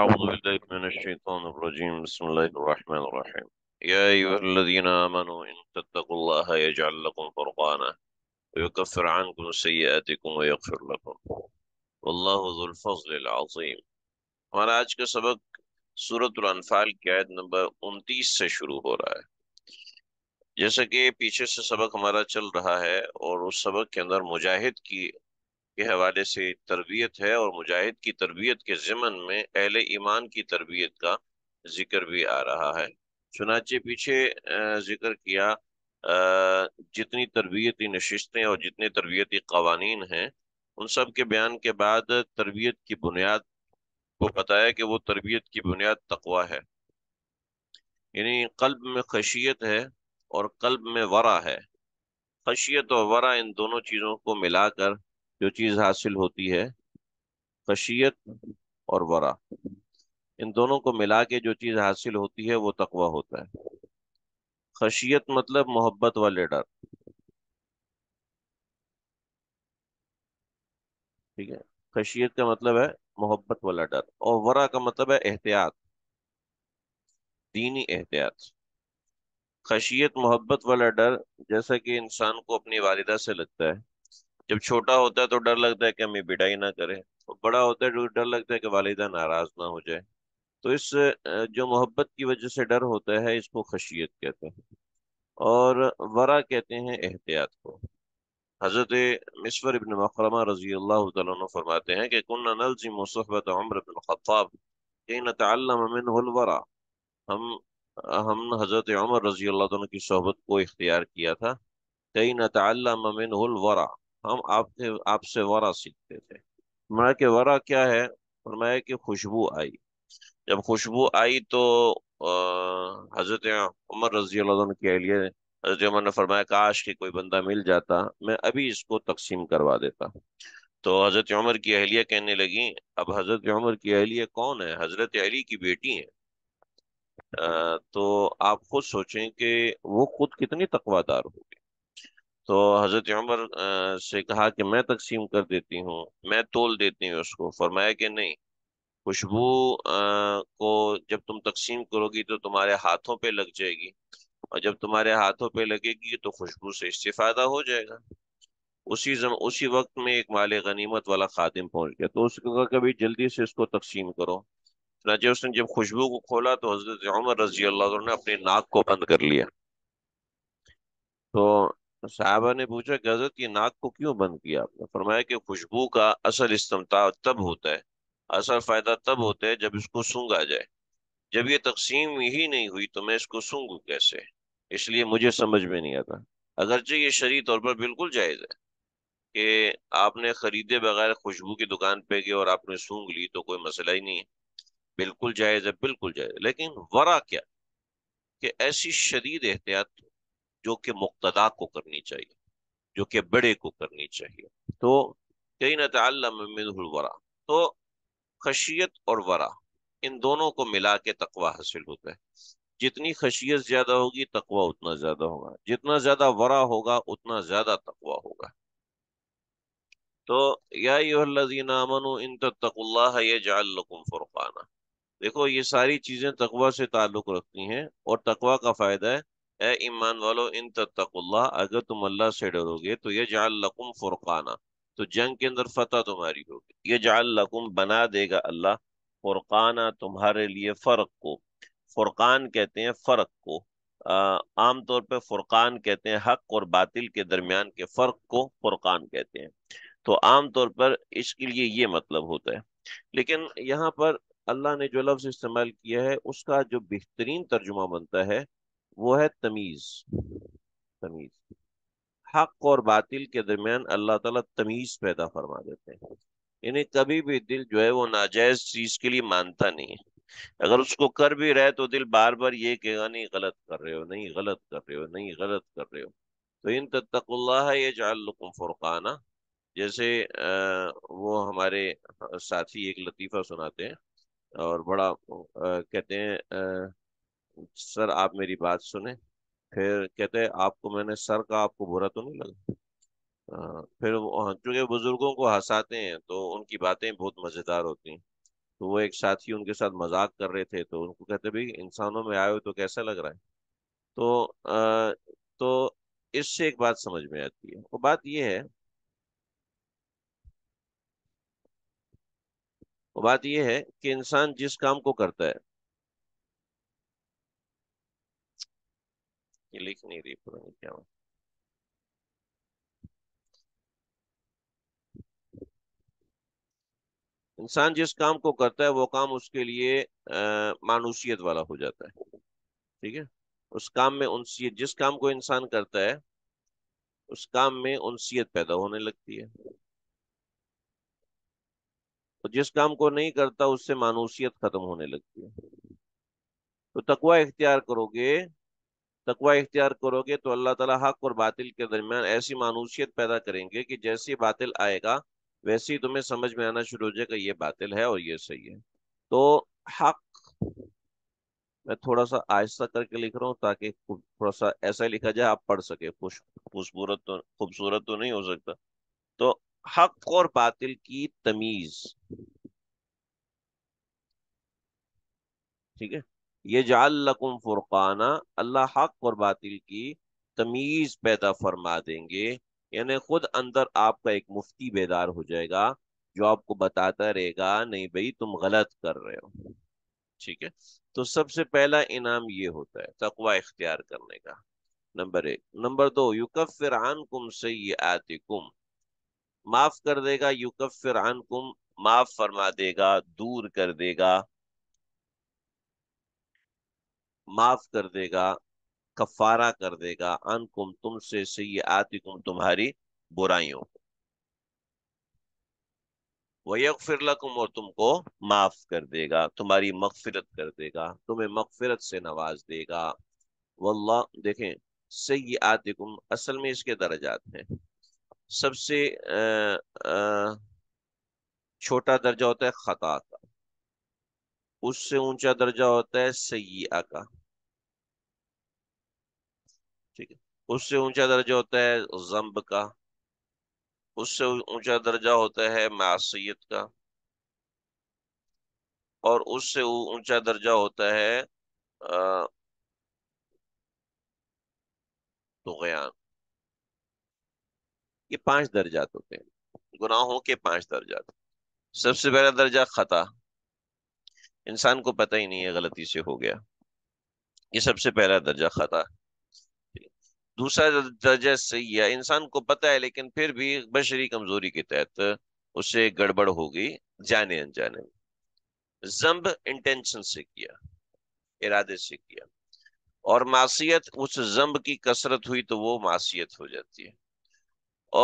أعوذ بالله من الشيطان الرجيم بسم الله الرحمن الرحيم يا أيها الذين آمنوا إن تتقوا الله يجعل لكم فرقانا ويكفر عنكم سيئاتكم ويغفر لكم والله ذو الفضل العظيم ہمارا آج کا سبق سورة الانفال کی آیت نمبر 29 سے شروع ہو رہا ہے جیسا کہ پیچھے سے سبق ہمارا چل رہا ہے اور اس سبق کے اندر مجاہد کی کے حوالے سے تربیت ہے اور مجاہد کی تربیت کے ضمن میں اہل ایمان کی تربیت کا ذکر بھی آ رہا ہے چنانچہ پیچھے ذکر کیا جتنی تربیتی نشستیں اور جتنے تربیتی قوانین ہیں ان سب کے بیان کے بعد تربیت کی بنیاد کو بتایا کہ وہ تربیت کی بنیاد تقوا ہے یعنی قلب میں خشیت ہے اور قلب میں ورا ہے خشیت اور ورا ان دونوں چیزوں کو ملا کر جو چیز حاصل ہوتی ہے خشیت اور ورا ان دونوں کو ملا کے جو چیز حاصل ہوتی ہے وہ تقوی ہوتا ہے خشیت مطلب محبت والے ڈر ٹھیک ہے خشیت کا مطلب ہے محبت والا ڈر اور ورا کا مطلب ہے احتیاط دینی احتیاط خشیت محبت والا ڈر جیسا کہ انسان کو اپنی والدہ سے لگتا ہے جب چھوٹا ہوتا ہے تو ڈر لگتا ہے کہ امی پٹائی نہ نہ اور بڑا ہوتا ہے تو ڈر لگتا ہے کہ والدہ ناراض نہ ہو جائے تو اس جو محبت کی وجہ سے ڈر ہوتا ہے اس کو خشیت کہتے ہیں اور ورا کہتے ہیں احتیاط کو حضرت مصور ابن مخرمہ رضی اللہ تعالیٰ عنہ فرماتے ہیں کہ صحبت عمر بن خطاب کہ نتعلم منہ الورا ہم ہم حضرت عمر رضی اللہ تعالیٰ کی صحبت کو اختیار کیا تھا نتعلم منہ الورا ہم آپ کے آپ سے ورا سیکھتے تھے کہ ورا کیا ہے فرمایا کہ خوشبو آئی جب خوشبو آئی تو حضرت عمر رضی اللہ عنہ کے لیے حضرت عمر نے فرمایا کاش کی کوئی بندہ مل جاتا میں ابھی اس کو تقسیم کروا دیتا تو حضرت عمر کی اہلیہ کہنے لگی اب حضرت عمر کی اہلیہ کون ہے حضرت علی کی بیٹی ہیں تو آپ خود سوچیں کہ وہ خود کتنی دار ہو تو حضرت عمر سے کہا کہ میں تقسیم کر دیتی ہوں میں تول دیتی ہوں اس کو فرمایا کہ نہیں خوشبو کو جب تم تقسیم کرو گی تو تمہارے ہاتھوں پہ لگ جائے گی اور جب تمہارے ہاتھوں پہ لگے گی تو خوشبو سے استفادہ ہو جائے گا اسی زم... اسی وقت میں ایک مال غنیمت والا خادم پہنچ گیا تو اس کو کہا کہ جلدی سے اس کو تقسیم کرو چنانچہ اس نے جب خوشبو کو کھولا تو حضرت عمر رضی اللہ عنہ نے اپنے ناک کو بند کر لیا تو تو صحابہ نے پوچھا کہ حضرت یہ ناک کو کیوں بند کیا آپ نے فرمایا کہ خوشبو کا اصل استمتاع تب ہوتا ہے اصل فائدہ تب ہوتا ہے جب اس کو سونگا جائے جب یہ تقسیم ہی نہیں ہوئی تو میں اس کو سونگوں کیسے اس لیے مجھے سمجھ میں نہیں آتا اگرچہ یہ شرعی طور پر بالکل جائز ہے کہ آپ نے خریدے بغیر خوشبو کی دکان پہ گئے اور آپ نے سونگ لی تو کوئی مسئلہ ہی نہیں ہے بالکل جائز ہے بالکل جائز ہے لیکن ورا کیا کہ ایسی شدید احتیاط جو کہ مقتدا کو کرنی چاہیے جو کہ بڑے کو کرنی چاہیے تو کہیں نہ الورا تو خشیت اور ورا ان دونوں کو ملا کے تقوا حاصل ہوتا ہے جتنی خشیت زیادہ ہوگی تقوا اتنا زیادہ ہوگا جتنا زیادہ ورا ہوگا اتنا زیادہ تقوا ہوگا تو یا اللہ ہے لکم فرقانہ دیکھو یہ ساری چیزیں تقوا سے تعلق رکھتی ہیں اور تقوا کا فائدہ ہے اے ایمان والو ان تتق اللہ اگر تم اللہ سے ڈرو گے تو یہ جعل لکم فرقانہ تو جنگ کے اندر فتح تمہاری ہوگی یہ جعل لکم بنا دے گا اللہ فرقانہ تمہارے لیے فرق کو فرقان کہتے ہیں فرق کو عام طور پہ فرقان کہتے ہیں حق اور باطل کے درمیان کے فرق کو فرقان کہتے ہیں تو عام طور پر اس کے لیے یہ مطلب ہوتا ہے لیکن یہاں پر اللہ نے جو لفظ استعمال کیا ہے اس کا جو بہترین ترجمہ بنتا ہے وہ ہے تمیز تمیز حق اور باطل کے درمیان اللہ تعالیٰ تمیز پیدا فرما دیتے ہیں یعنی کبھی بھی دل جو ہے وہ ناجائز چیز کے لیے مانتا نہیں ہے اگر اس کو کر بھی رہے تو دل بار بار یہ کہے گا نہیں غلط کر رہے ہو نہیں غلط کر رہے ہو نہیں غلط کر رہے ہو تو ان تتق اللہ یہ جکم فرقانہ جیسے وہ ہمارے ساتھی ایک لطیفہ سناتے ہیں اور بڑا کہتے ہیں سر آپ میری بات سنیں پھر کہتے آپ کو میں نے سر کا آپ کو برا تو نہیں لگا پھر چونکہ بزرگوں کو ہنساتے ہیں تو ان کی باتیں بہت مزیدار ہوتی ہیں تو وہ ایک ساتھی ان کے ساتھ مذاق کر رہے تھے تو ان کو کہتے بھائی انسانوں میں آئے ہو تو کیسا لگ رہا ہے تو تو اس سے ایک بات سمجھ میں آتی ہے وہ بات یہ ہے وہ بات یہ ہے کہ انسان جس کام کو کرتا ہے یہ لکھ نہیں رہی نہیں پرانی انسان جس کام کو کرتا ہے وہ کام اس کے لیے مانوسیت والا ہو جاتا ہے ٹھیک ہے اس کام میں انسیت جس کام کو انسان کرتا ہے اس کام میں انسیت پیدا ہونے لگتی ہے جس کام کو نہیں کرتا اس سے مانوسیت ختم ہونے لگتی ہے تو تقوی اختیار کرو گے تقوی اختیار کرو گے تو اللہ تعالیٰ حق اور باطل کے درمیان ایسی مانوسیت پیدا کریں گے کہ جیسی باطل آئے گا ویسی تمہیں سمجھ میں آنا شروع ہو جائے گا یہ باطل ہے اور یہ صحیح ہے تو حق میں تھوڑا سا آہستہ کر کے لکھ رہا ہوں تاکہ تھوڑا سا ایسا لکھا جائے آپ پڑھ سکے تو خوبصورت تو نہیں ہو سکتا تو حق اور باطل کی تمیز ٹھیک ہے یہ لکم فرقانہ اللہ حق اور باطل کی تمیز پیدا فرما دیں گے یعنی خود اندر آپ کا ایک مفتی بیدار ہو جائے گا جو آپ کو بتاتا رہے گا نہیں بھائی تم غلط کر رہے ہو ٹھیک ہے تو سب سے پہلا انعام یہ ہوتا ہے تقوا اختیار کرنے کا نمبر ایک نمبر دو یوکف عنکم کم سے یہ کم معاف کر دے گا یوکف عنکم کم معاف فرما دے گا دور کر دے گا معاف کر دے گا کفارہ کر دے گا ان کم تم سے سیئاتکم تمہاری برائیوں وہ یک لکم اور تم کو معاف کر دے گا تمہاری مغفرت کر دے گا تمہیں مغفرت سے نواز دے گا واللہ دیکھیں سیئاتکم اصل میں اس کے درجات ہیں سب سے چھوٹا درجہ ہوتا ہے خطا کا اس سے اونچا درجہ ہوتا ہے سیا کا ٹھیک ہے اس سے اونچا درجہ ہوتا ہے زمب کا اس سے اونچا درجہ ہوتا ہے معصیت کا اور اس سے اونچا درجہ ہوتا ہے تغیان یہ پانچ درجات ہوتے ہیں گناہوں کے پانچ درجات سب سے پہلا درجہ خطا انسان کو پتہ ہی نہیں ہے غلطی سے ہو گیا یہ سب سے پہلا درجہ خطا ہے دوسرا درجہ صحیح ہے انسان کو پتہ ہے لیکن پھر بھی بشری کمزوری کے تحت اسے گڑبڑ ہوگی جانے زمب انٹینشن سے کیا ارادے سے کیا اور معصیت اس زمب کی کثرت ہوئی تو وہ معصیت ہو جاتی ہے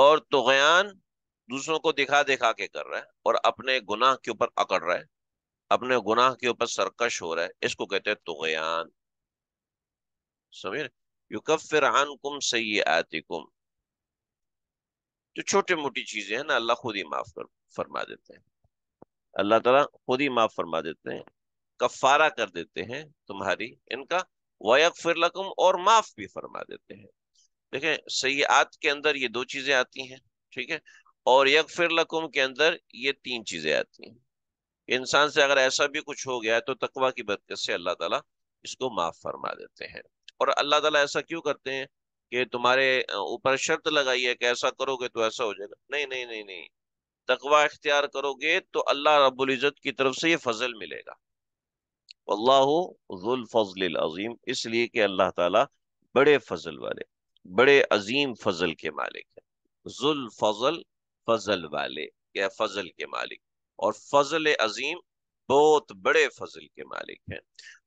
اور تغیان دوسروں کو دکھا دکھا کے کر رہا ہے اور اپنے گناہ کے اوپر اکڑ رہا ہے اپنے گناہ کے اوپر سرکش ہو رہا ہے اس کو کہتے ہیں تغیان سمجھ یکفر عنکم سیئاتکم جو چھوٹے موٹی چیزیں ہیں نا اللہ خود ہی معاف فرما دیتے ہیں اللہ تعالیٰ خود ہی معاف فرما دیتے ہیں کفارہ کر دیتے ہیں تمہاری ان کا وَيَقْفِرْ لَكُمْ اور معاف بھی فرما دیتے ہیں دیکھیں سیئات کے اندر یہ دو چیزیں آتی ہیں ٹھیک ہے اور یقفر لکم کے اندر یہ تین چیزیں آتی ہیں انسان سے اگر ایسا بھی کچھ ہو گیا ہے تو تقویٰ کی برکت سے اللہ تعالیٰ اس کو معاف فرما دیتے ہیں اور اللہ تعالیٰ ایسا کیوں کرتے ہیں کہ تمہارے اوپر شرط لگائی ہے کہ ایسا کرو گے تو ایسا ہو جائے گا نہیں نہیں نہیں نہیں تقوا اختیار کرو گے تو اللہ رب العزت کی طرف سے یہ فضل ملے گا اللہ ذو الفضل العظیم اس لیے کہ اللہ تعالیٰ بڑے فضل والے بڑے عظیم فضل کے مالک ہیں ذو الفضل فضل والے فضل کے مالک اور فضل عظیم بہت بڑے فضل کے مالک ہیں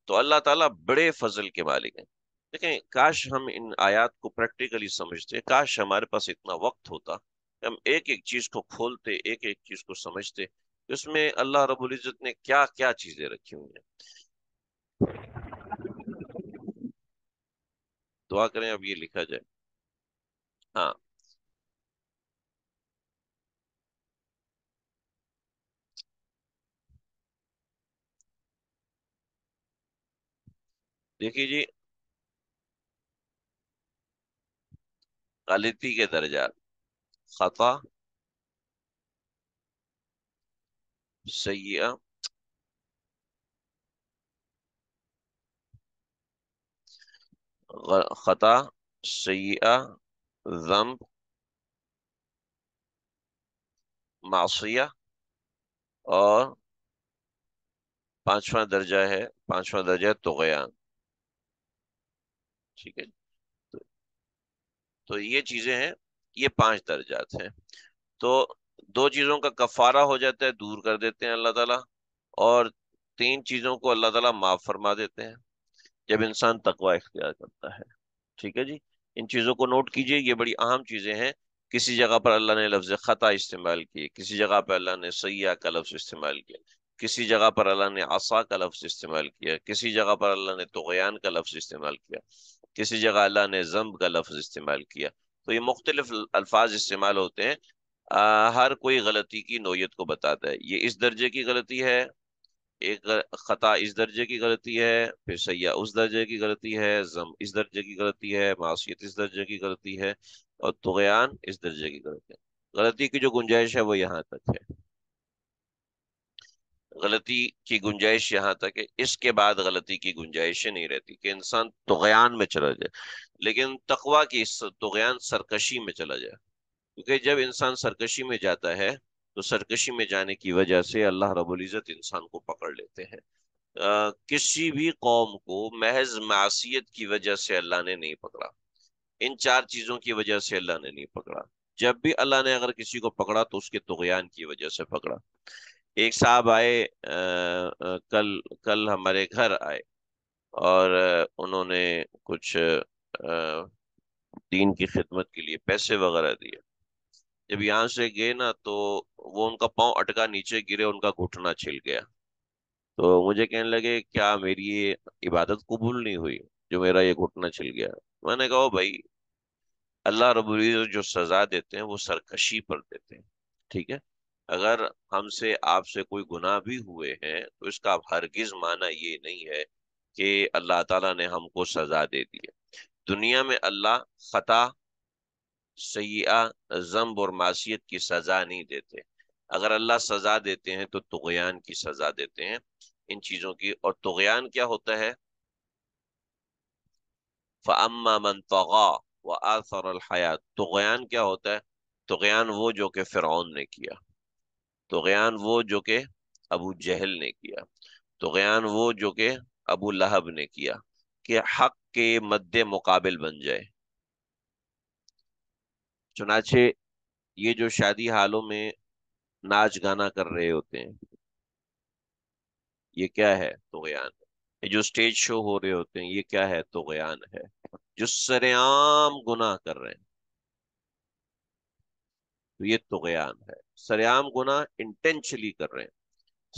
تو اللہ تعالیٰ بڑے فضل کے مالک ہیں دیکھیں کاش ہم ان آیات کو پریکٹیکلی سمجھتے کاش ہمارے پاس اتنا وقت ہوتا کہ ہم ایک ایک چیز کو کھولتے ایک ایک چیز کو سمجھتے اس میں اللہ رب العزت نے کیا کیا چیزیں رکھی ہوئی ہیں دعا کریں اب یہ لکھا جائے ہاں دیکھیے جی غلطی کے درجات خطا سیاح خطا سیاح معصیہ اور پانچواں درجہ ہے پانچواں درجہ ہے ٹھیک ہے تو یہ چیزیں ہیں یہ پانچ درجات ہیں تو دو چیزوں کا کفارہ ہو جاتا ہے دور کر دیتے ہیں اللہ تعالیٰ اور تین چیزوں کو اللہ تعالیٰ معاف فرما دیتے ہیں جب انسان تقوا اختیار کرتا ہے ٹھیک ہے جی ان چیزوں کو نوٹ کیجئے یہ بڑی اہم چیزیں ہیں کسی جگہ پر اللہ نے لفظ خطا استعمال کیے کسی جگہ پر اللہ نے سیاح کا لفظ استعمال کیا کسی جگہ پر اللہ نے آسا کا لفظ استعمال کیا کسی جگہ پر اللہ نے توغیان کا لفظ استعمال کیا کسی جگہ اللہ نے ضم کا لفظ استعمال کیا تو یہ مختلف الفاظ استعمال ہوتے ہیں ہر کوئی غلطی کی نوعیت کو بتاتا ہے یہ اس درجے کی غلطی ہے ایک خطا اس درجے کی غلطی ہے پھر سیاح اس درجے کی غلطی ہے زم اس درجے کی غلطی ہے معاشیت اس درجے کی غلطی ہے اور تغیان اس درجے کی غلطی ہے غلطی کی جو گنجائش ہے وہ یہاں تک ہے غلطی کی گنجائش یہاں تک کہ اس کے بعد غلطی کی گنجائش نہیں رہتی کہ انسان تغیان میں چلا جائے لیکن تقوا تغیان سرکشی میں چلا جائے کیونکہ جب انسان سرکشی میں جاتا ہے تو سرکشی میں جانے کی وجہ سے اللہ رب العزت انسان کو پکڑ لیتے ہیں کسی بھی قوم کو محض معصیت کی وجہ سے اللہ نے نہیں پکڑا ان چار چیزوں کی وجہ سے اللہ نے نہیں پکڑا جب بھی اللہ نے اگر کسی کو پکڑا تو اس کے تغیان کی وجہ سے پکڑا ایک صاحب آئے کل کل ہمارے گھر آئے اور انہوں نے کچھ دین کی خدمت کے لیے پیسے وغیرہ دیے جب یہاں سے گئے نا تو وہ ان کا پاؤں اٹکا نیچے گرے ان کا گھٹنا چھل گیا تو مجھے کہنے لگے کیا میری یہ عبادت قبول نہیں ہوئی جو میرا یہ گھٹنا چھل گیا میں نے کہا بھائی اللہ العزت جو سزا دیتے ہیں وہ سرکشی پر دیتے ہیں ٹھیک ہے اگر ہم سے آپ سے کوئی گناہ بھی ہوئے ہیں تو اس کا ہرگز معنی یہ نہیں ہے کہ اللہ تعالیٰ نے ہم کو سزا دے دی ہے دنیا میں اللہ خطا سیاح ضمب اور معصیت کی سزا نہیں دیتے اگر اللہ سزا دیتے ہیں تو تغیان کی سزا دیتے ہیں ان چیزوں کی اور تغیان کیا ہوتا ہے فَأَمَّا مَن و وَآثَرَ الْحَيَاتِ تغیان کیا ہوتا ہے تغیان وہ جو کہ فرعون نے کیا تو وہ جو کہ ابو جہل نے کیا تو وہ جو کہ ابو لہب نے کیا کہ حق کے مد مقابل بن جائے چنانچہ یہ جو شادی حالوں میں ناچ گانا کر رہے ہوتے ہیں یہ کیا ہے تو ہے جو اسٹیج شو ہو رہے ہوتے ہیں یہ کیا ہے تو ہے جو سر عام گناہ کر رہے ہیں تو یہ تغیان ہے سریام گناہ انٹینشلی کر رہے ہیں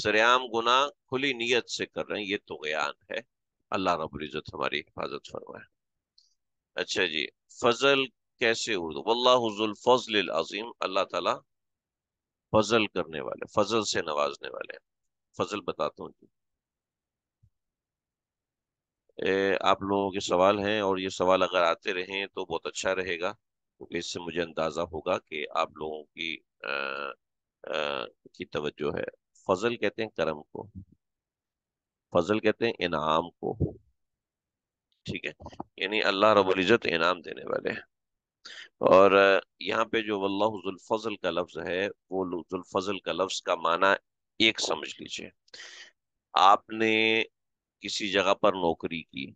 سریام گناہ کھلی نیت سے کر رہے ہیں یہ تو غیان ہے اللہ رب العزت ہماری حفاظت فرمائے اچھا جی فضل فضل کیسے اردو واللہ الفضل العظیم اللہ کرنے والے فضل سے نوازنے والے فضل بتاتا ہوں جی آپ لوگوں کے سوال ہیں اور یہ سوال اگر آتے رہیں تو بہت اچھا رہے گا کیونکہ اس سے مجھے اندازہ ہوگا کہ آپ لوگوں کی کی توجہ ہے فضل کہتے ہیں کرم کو فضل کہتے ہیں انعام کو ٹھیک ہے یعنی اللہ رب العزت انعام دینے والے ہیں اور یہاں پہ جو واللہ ذو الفضل کا لفظ ہے وہ ذو الفضل کا لفظ کا معنی ایک سمجھ لیجئے آپ نے کسی جگہ پر نوکری کی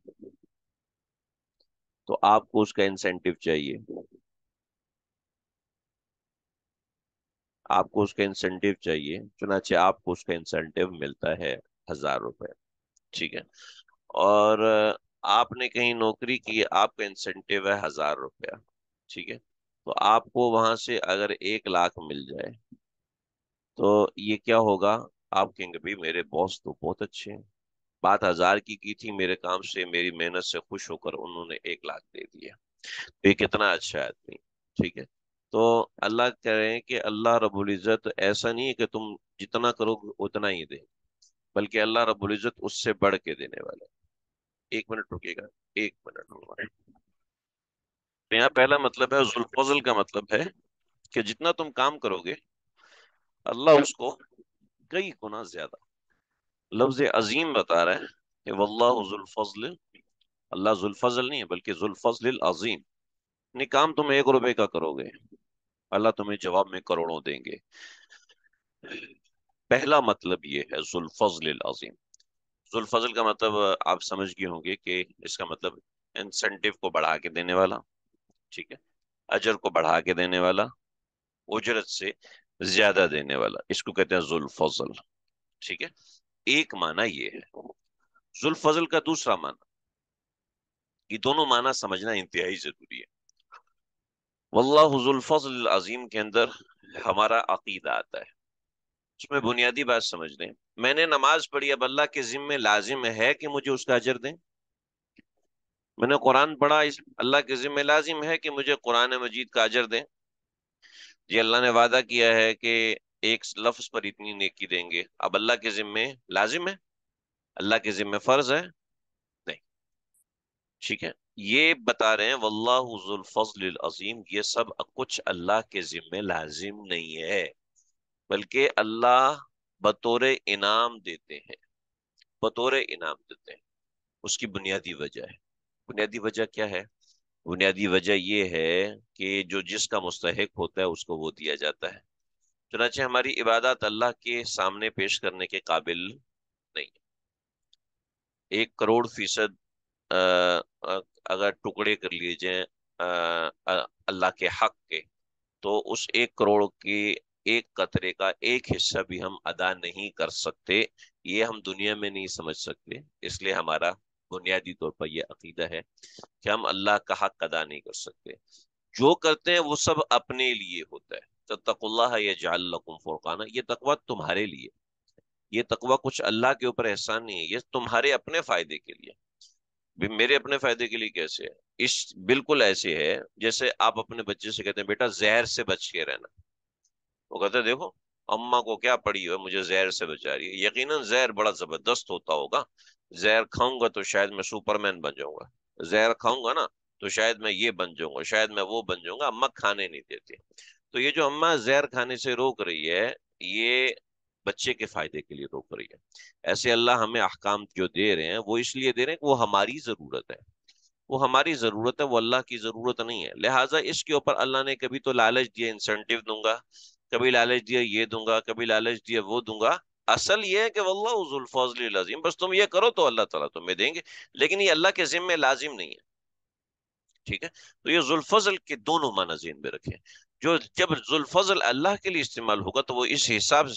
تو آپ کو اس کا انسینٹیو چاہیے آپ کو اس کا انسینٹیو چاہیے چنانچہ آپ کو اس کا انسینٹیو ملتا ہے ہزار روپے ٹھیک ہے اور آپ نے کہیں نوکری کی آپ کا انسینٹیو ہے ہزار ٹھیک ہے تو آپ کو وہاں سے اگر ایک لاکھ مل جائے تو یہ کیا ہوگا آپ کہیں گے بھائی میرے باس تو بہت اچھے ہیں بات ہزار کی کی تھی میرے کام سے میری محنت سے خوش ہو کر انہوں نے ایک لاکھ دے دیا یہ کتنا اچھا آدمی ٹھیک ہے تو اللہ کہہ رہے ہیں کہ اللہ رب العزت ایسا نہیں ہے کہ تم جتنا کرو اتنا ہی دے بلکہ اللہ رب العزت اس سے بڑھ کے دینے والا ہے ایک منٹ رکے گا ایک منٹ یہاں پہلا مطلب ہے کا مطلب ہے کہ جتنا تم کام کرو گے اللہ اس کو کئی گنا زیادہ لفظ عظیم بتا رہا ہے کہ واللہ ذوالفضل اللہ ذو الفضل نہیں بلکہ ذوالفضل العظیم نہیں یعنی کام تم ایک روپے کا کرو گے اللہ تمہیں جواب میں کروڑوں دیں گے پہلا مطلب یہ ہے ذوالفضل العظیم ذوالفضل کا مطلب آپ سمجھ گئے ہوں گے کہ اس کا مطلب انسینٹیو کو بڑھا کے دینے والا ٹھیک ہے اجر کو بڑھا کے دینے والا اجرت سے زیادہ دینے والا اس کو کہتے ہیں ذوالفضل ٹھیک ہے ایک معنی یہ ہے ذوالفضل کا دوسرا معنی یہ دونوں معنی سمجھنا انتہائی ضروری ہے واللہ اللہ الفضل العظیم کے اندر ہمارا عقیدہ آتا ہے اس میں بنیادی بات سمجھ لیں میں نے نماز پڑھی اب اللہ کے ذمے لازم ہے کہ مجھے اس کا اجر دیں میں نے قرآن پڑھا اس اللہ کے ذمے لازم ہے کہ مجھے قرآن مجید کا اجر دیں جی اللہ نے وعدہ کیا ہے کہ ایک لفظ پر اتنی نیکی دیں گے اب اللہ کے ذمے لازم ہے اللہ کے ذمے فرض ہے نہیں ٹھیک ہے یہ بتا رہے ہیں واللہ ذو الفضل العظیم یہ سب کچھ اللہ کے ذمہ لازم نہیں ہے بلکہ اللہ بطور انعام دیتے ہیں بطور انعام دیتے ہیں اس کی بنیادی وجہ ہے بنیادی وجہ کیا ہے بنیادی وجہ یہ ہے کہ جو جس کا مستحق ہوتا ہے اس کو وہ دیا جاتا ہے چنانچہ ہماری عبادات اللہ کے سامنے پیش کرنے کے قابل نہیں ہے ایک کروڑ فیصد اگر ٹکڑے کر لیے جائیں اللہ کے حق کے تو اس ایک کروڑ کے ایک قطرے کا ایک حصہ بھی ہم ادا نہیں کر سکتے یہ ہم دنیا میں نہیں سمجھ سکتے اس لیے ہمارا بنیادی طور پر یہ عقیدہ ہے کہ ہم اللہ کا حق ادا نہیں کر سکتے جو کرتے ہیں وہ سب اپنے لیے ہوتا ہے تب تق اللہ یا جال فرقانہ یہ تقوی تمہارے لیے یہ تقوی کچھ اللہ کے اوپر احسان نہیں ہے یہ تمہارے اپنے فائدے کے لیے بھی میرے اپنے فائدے کے لیے کیسے ہے اس بالکل ایسے ہے جیسے آپ اپنے بچے سے کہتے ہیں بیٹا زہر سے بچ کے رہنا وہ کہتے ہیں دیکھو اما کو کیا پڑی ہو زہر سے بچا رہی ہے یقیناً زہر بڑا زبردست ہوتا ہوگا زہر کھاؤں گا تو شاید میں سپر مین بن جاؤں گا زہر کھاؤں گا نا تو شاید میں یہ بن جاؤں گا شاید میں وہ بن جاؤں گا اما کھانے نہیں دیتے تو یہ جو اما زہر کھانے سے روک رہی ہے یہ بچے کے فائدے کے لیے روک رہی ہے ایسے اللہ ہمیں احکام جو دے رہے ہیں وہ اس لیے دے رہے ہیں کہ وہ ہماری ضرورت ہے وہ ہماری ضرورت ہے وہ اللہ کی ضرورت نہیں ہے لہٰذا اس کے اوپر اللہ نے کبھی تو لالچ دیا انسینٹیو دوں گا کبھی لالچ دیا یہ دوں گا کبھی لالچ دیا وہ دوں گا اصل یہ ہے کہ اللہ الفضل لازم بس تم یہ کرو تو اللہ تعالیٰ تمہیں دیں گے لیکن یہ اللہ کے ذمے لازم نہیں ہے ٹھیک ہے تو یہ ذوالفضل کے دونوں معنی ذہن میں رکھیں جو جب ذوالفضل اللہ کے لیے استعمال ہوگا تو وہ اس حساب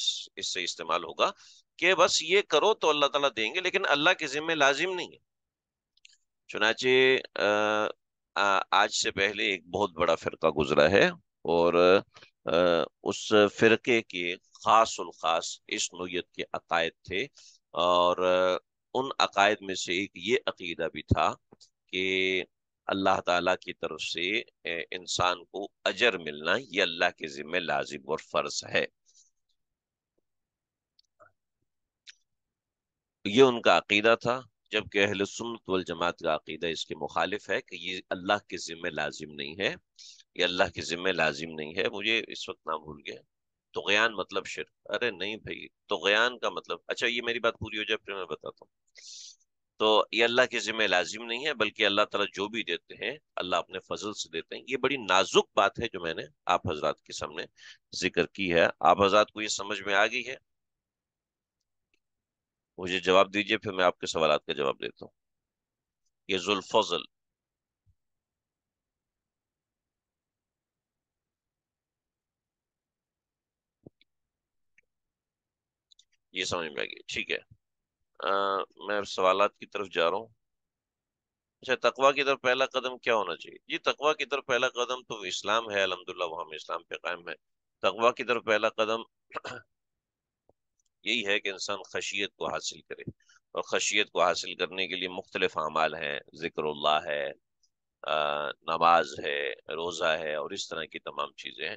اس سے استعمال ہوگا کہ بس یہ کرو تو اللہ تعالیٰ دیں گے لیکن اللہ کے ذمہ لازم نہیں ہے چنانچہ آج سے پہلے ایک بہت بڑا فرقہ گزرا ہے اور اس فرقے کے خاص الخاص اس نوعیت کے عقائد تھے اور ان عقائد میں سے ایک یہ عقیدہ بھی تھا کہ اللہ تعالیٰ کی طرف سے انسان کو اجر ملنا یہ اللہ کے ذمہ لازم اور فرض ہے یہ ان کا عقیدہ تھا جب کہ اہل والجماعت کا عقیدہ اس کے مخالف ہے کہ یہ اللہ کے ذمہ لازم نہیں ہے یہ اللہ کے ذمہ لازم نہیں ہے مجھے اس وقت نہ بھول گیا تو مطلب شرک ارے نہیں بھائی تو کا مطلب اچھا یہ میری بات پوری ہو جائے پھر میں بتاتا ہوں تو یہ اللہ کے ذمہ لازم نہیں ہے بلکہ اللہ تعالیٰ جو بھی دیتے ہیں اللہ اپنے فضل سے دیتے ہیں یہ بڑی نازک بات ہے جو میں نے آپ حضرات کے سامنے ذکر کی ہے آپ حضرات کو یہ سمجھ میں آ گئی ہے مجھے جواب دیجیے پھر میں آپ کے سوالات کا جواب دیتا ہوں یہ ذوالفضل یہ سمجھ میں آ گئی ٹھیک ہے میں سوالات کی طرف جا رہا ہوں اچھا تقوا کی طرف پہلا قدم کیا ہونا چاہیے جی تقوا کی طرف پہلا قدم تو اسلام ہے الحمد للہ اسلام پہ قائم ہے تقوا کی طرف پہلا قدم یہی ہے کہ انسان خشیت کو حاصل کرے اور خشیت کو حاصل کرنے کے لیے مختلف اعمال ہیں ذکر اللہ ہے نماز ہے روزہ ہے اور اس طرح کی تمام چیزیں ہیں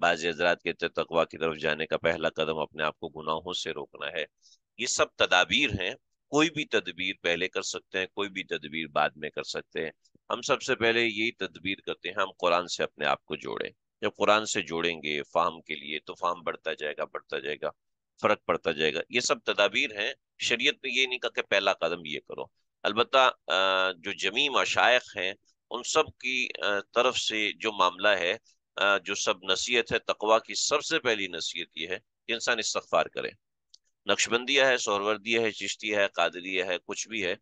بعض حضرات ہیں تقوا کی طرف جانے کا پہلا قدم اپنے آپ کو گناہوں سے روکنا ہے یہ سب تدابیر ہیں کوئی بھی تدبیر پہلے کر سکتے ہیں کوئی بھی تدبیر بعد میں کر سکتے ہیں ہم سب سے پہلے یہی تدبیر کرتے ہیں ہم قرآن سے اپنے آپ کو جوڑیں جب قرآن سے جوڑیں گے فام کے لیے تو فام بڑھتا جائے گا بڑھتا جائے گا فرق پڑتا جائے گا یہ سب تدابیر ہیں شریعت میں یہ نہیں کہا کہ پہلا قدم یہ کرو البتہ جو جمیم مشائق ہیں ان سب کی طرف سے جو معاملہ ہے جو سب نصیحت ہے تقوا کی سب سے پہلی نصیحت یہ ہے کہ انسان استغفار کرے نقش بندیہ ہے سوروردیہ ہے چشتیہ ہے قادریہ ہے کچھ بھی ہے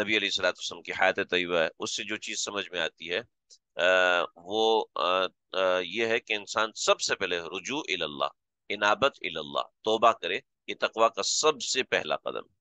نبی علیہ السلام کی حیات طیبہ ہے اس سے جو چیز سمجھ میں آتی ہے وہ یہ ہے کہ انسان سب سے پہلے رجوع انابت توبہ کرے یہ تقوا کا سب سے پہلا قدم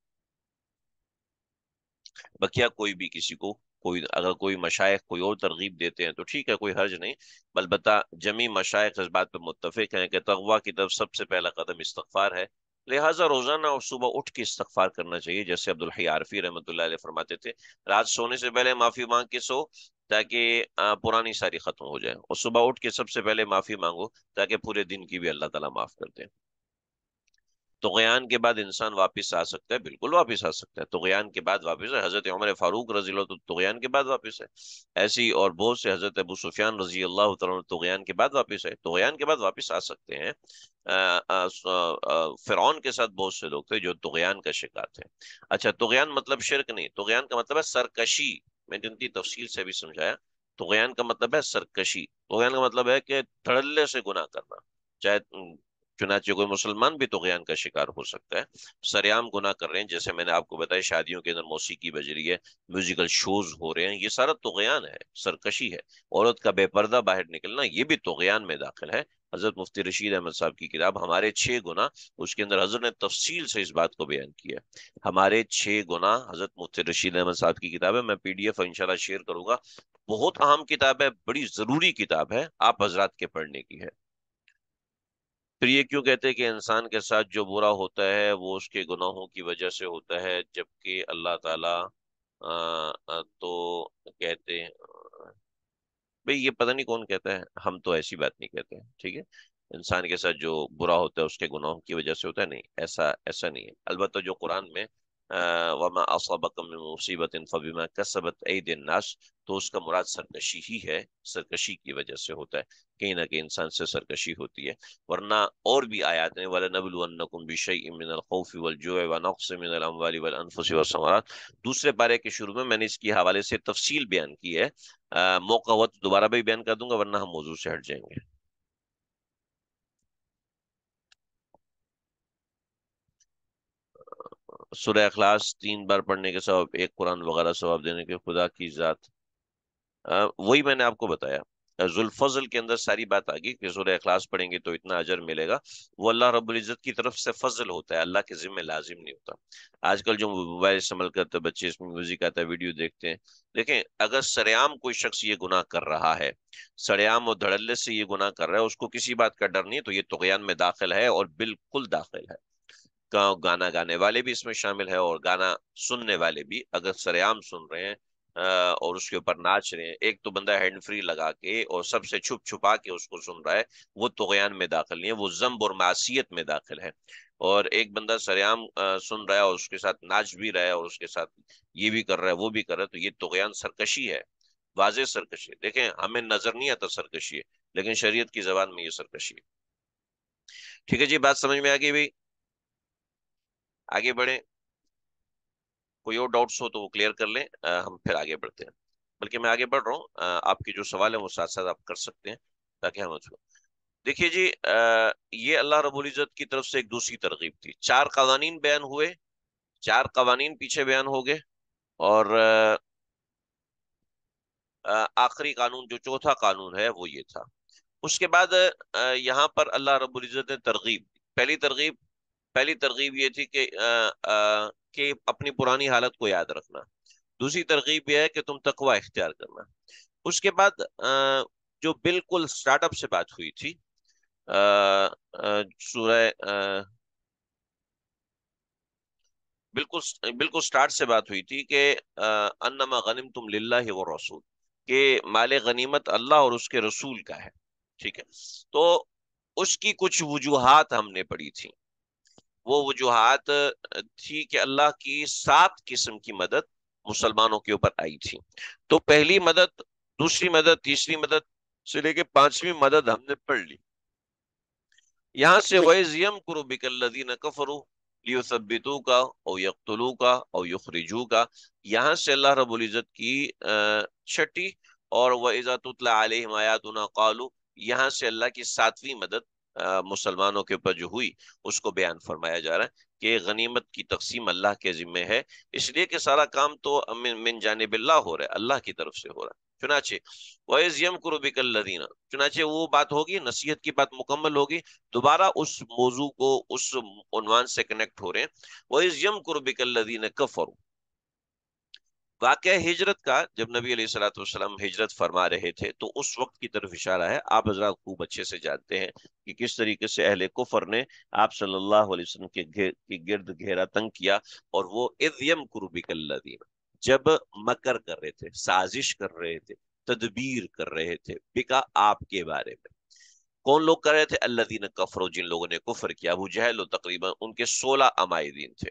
بکیہ کوئی بھی کسی کو کوئی اگر کوئی مشائق کوئی اور ترغیب دیتے ہیں تو ٹھیک ہے کوئی حرج نہیں بلبتہ جمی مشائق اس بات پہ متفق ہیں کہ تقوا کی طرف سب سے پہلا قدم استغفار ہے لہٰذا روزانہ اور صبح اٹھ کے استغفار کرنا چاہیے جیسے عبدالحی عارفی رحمۃ اللہ علیہ فرماتے تھے رات سونے سے پہلے معافی مانگ کے سو تاکہ پرانی ساری ختم ہو جائے اور صبح اٹھ کے سب سے پہلے معافی مانگو تاکہ پورے دن کی بھی اللہ تعالیٰ معاف کر دیں تغیان کے بعد انسان واپس آ سکتا ہے بالکل واپس آ سکتا ہے تغیان کے بعد واپس ہے حضرت عمر فاروق رضی اللہ تغیان کے بعد واپس ہے ایسی اور بہت سے حضرت ابو سفیان رضی اللہ تعالیٰ تغیان کے بعد واپس ہے تغیان کے بعد واپس آ سکتے ہیں فرعون کے ساتھ بہت سے لوگ تھے جو تغیان کا شکار تھے اچھا تغیان مطلب شرک نہیں تغیان کا مطلب ہے سرکشی میں جنتی تفصیل سے بھی سمجھایا تغیان کا مطلب ہے سرکشی تغیان کا مطلب ہے کہ دھڑلے سے گناہ کرنا چاہے چنانچہ کوئی مسلمان بھی تغیان کا شکار ہو سکتا ہے سریام گناہ کر رہے ہیں جیسے میں نے آپ کو بتایا شادیوں کے اندر موسیقی رہی ہے میوزیکل شوز ہو رہے ہیں یہ سارا تغیان ہے سرکشی ہے عورت کا بے پردہ باہر نکلنا یہ بھی تغیان میں داخل ہے حضرت مفتی رشید احمد صاحب کی کتاب ہمارے چھ گنا اس کے اندر حضرت نے تفصیل سے اس بات کو بیان کیا ہمارے چھ گنا حضرت مفتی رشید احمد صاحب کی کتاب ہے میں پی ڈی ایف انشاءاللہ شیئر کروں گا بہت اہم کتاب ہے بڑی ضروری کتاب ہے آپ حضرات کے پڑھنے کی ہے پھر یہ کیوں کہتے ہیں کہ انسان کے ساتھ جو برا ہوتا ہے وہ اس کے گناہوں کی وجہ سے ہوتا ہے جبکہ اللہ تعالی تو کہتے بھائی یہ پتہ نہیں کون کہتا ہے ہم تو ایسی بات نہیں کہتے ٹھیک ہے انسان کے ساتھ جو برا ہوتا ہے اس کے گناہوں کی وجہ سے ہوتا ہے نہیں ایسا ایسا نہیں ہے البتہ جو قرآن میں وما اصابق من مصیبت فبما کسبت اید الناس تو اس کا مراد سرکشی ہی ہے سرکشی کی وجہ سے ہوتا ہے کہیں نہ کہ انسان سے سرکشی ہوتی ہے ورنہ اور بھی آیات ہیں وَلَنَبْلُوَنَّكُمْ بِشَيْءٍ مِّنَ الْخَوْفِ وَالْجُوعِ وَنَقْسِ مِّنَ الْأَمْوَالِ وَالْأَنفُسِ وَالْسَمَرَاتِ دوسرے پارے کے شروع میں میں نے اس کی حوالے سے تفصیل بیان کی ہے موقع ہوتا دوبارہ بھی بیان کر دوں گا ورنہ ہم موضوع سے ہٹ جائیں گے سورہ اخلاص تین بار پڑھنے کے سبب ایک قرآن وغیرہ ثواب دینے کے خدا کی ذات وہی میں نے آپ کو بتایا ذوالفضل کے اندر ساری بات گئی کہ سورہ اخلاص پڑھیں گے تو اتنا اجر ملے گا وہ اللہ رب العزت کی طرف سے فضل ہوتا ہے اللہ کے ذمہ لازم نہیں ہوتا آج کل جو موبائل استعمال کرتے بچے اس میں میوزک آتا ہے ویڈیو دیکھتے ہیں دیکھیں اگر سریام کوئی شخص یہ گناہ کر رہا ہے سریام اور دھڑلے سے یہ گناہ کر رہا ہے اس کو کسی بات کا ڈر نہیں ہے تو یہ تغیان میں داخل ہے اور بالکل داخل ہے گانا گانے والے بھی اس میں شامل ہے اور گانا سننے والے بھی اگر سریام سن رہے ہیں اور اس کے اوپر ناچ رہے ہیں ایک تو بندہ ہینڈ فری لگا کے اور سب سے چھپ چھپا کے اس کو سن رہا ہے وہ تغیان میں داخل نہیں ہے وہ زمب اور معصیت میں داخل ہے اور ایک بندہ سریام سن رہا ہے اور اس کے ساتھ ناچ بھی رہا ہے اور اس کے ساتھ یہ بھی کر رہا ہے وہ بھی کر رہا ہے تو یہ تغیان سرکشی ہے واضح سرکشی ہے دیکھیں ہمیں نظر نہیں آتا سرکشی ہے لیکن شریعت کی زبان میں یہ سرکشی ہے ٹھیک ہے جی بات سمجھ میں آ گئی بھائی آگے بڑھیں کوئی اور ڈاؤٹس ہو تو وہ کلیئر کر لیں ہم پھر آگے بڑھتے ہیں بلکہ میں آگے بڑھ رہا ہوں آپ کے جو سوال ہیں وہ ساتھ ساتھ آپ کر سکتے ہیں تاکہ ہم دیکھیے جی یہ اللہ رب العزت کی طرف سے ایک دوسری ترغیب تھی چار قوانین بیان ہوئے چار قوانین پیچھے بیان ہو گئے اور آخری قانون جو چوتھا قانون ہے وہ یہ تھا اس کے بعد یہاں پر اللہ رب العزت نے ترغیب پہلی ترغیب پہلی ترغیب یہ تھی کہ آ, آ, کہ اپنی پرانی حالت کو یاد رکھنا دوسری ترغیب یہ ہے کہ تم تقوی اختیار کرنا اس کے بعد آ, جو بالکل اسٹارٹ اپ سے بات ہوئی تھی سورہ بالکل بالکل اسٹارٹ سے بات ہوئی تھی کہ انما غنیم تم للہ و رسول کہ مال غنیمت اللہ اور اس کے رسول کا ہے ٹھیک ہے تو اس کی کچھ وجوہات ہم نے پڑھی تھیں وہ وجوہات تھی کہ اللہ کی سات قسم کی مدد مسلمانوں کے اوپر آئی تھی تو پہلی مدد دوسری مدد تیسری مدد سے لے کے پانچویں مدد ہم نے پڑھ لی یہاں سے لیم قربی نفرو سبتو کا او کا یخ رجو کا یہاں سے اللہ رب العزت کی چھٹی اور عزت علیہ یہاں سے اللہ کی ساتویں مدد مسلمانوں کے اوپر جو ہوئی اس کو بیان فرمایا جا رہا ہے کہ غنیمت کی تقسیم اللہ کے ذمے ہے اس لیے کہ سارا کام تو من جانب اللہ ہو رہا ہے اللہ کی طرف سے ہو رہا ہے چنانچہ وَإِذْ يَمْكُرُ بِكَ الَّذِينَ چنانچہ وہ بات ہوگی نصیحت کی بات مکمل ہوگی دوبارہ اس موضوع کو اس عنوان سے کنیکٹ ہو رہے ہیں وَإِذْ يَمْكُرُ بِكَ الَّذِينَ كَفَرُ واقعہ ہجرت کا جب نبی علیہ والسلام ہجرت فرما رہے تھے تو اس وقت کی طرف اشارہ ہے آپ حضرات خوب اچھے سے جانتے ہیں کہ کس طریقے سے اہل کفر نے آپ صلی اللہ علیہ وسلم گرد گھیرا تنگ کیا اور وہ اذیم قربک اللہ دین جب مکر کر رہے تھے سازش کر رہے تھے تدبیر کر رہے تھے بکا آپ کے بارے میں کون لوگ کر رہے تھے اللہ دین کفرو جن لوگوں نے کفر کیا ابو جہل لو تقریباً ان کے سولہ عمائدین تھے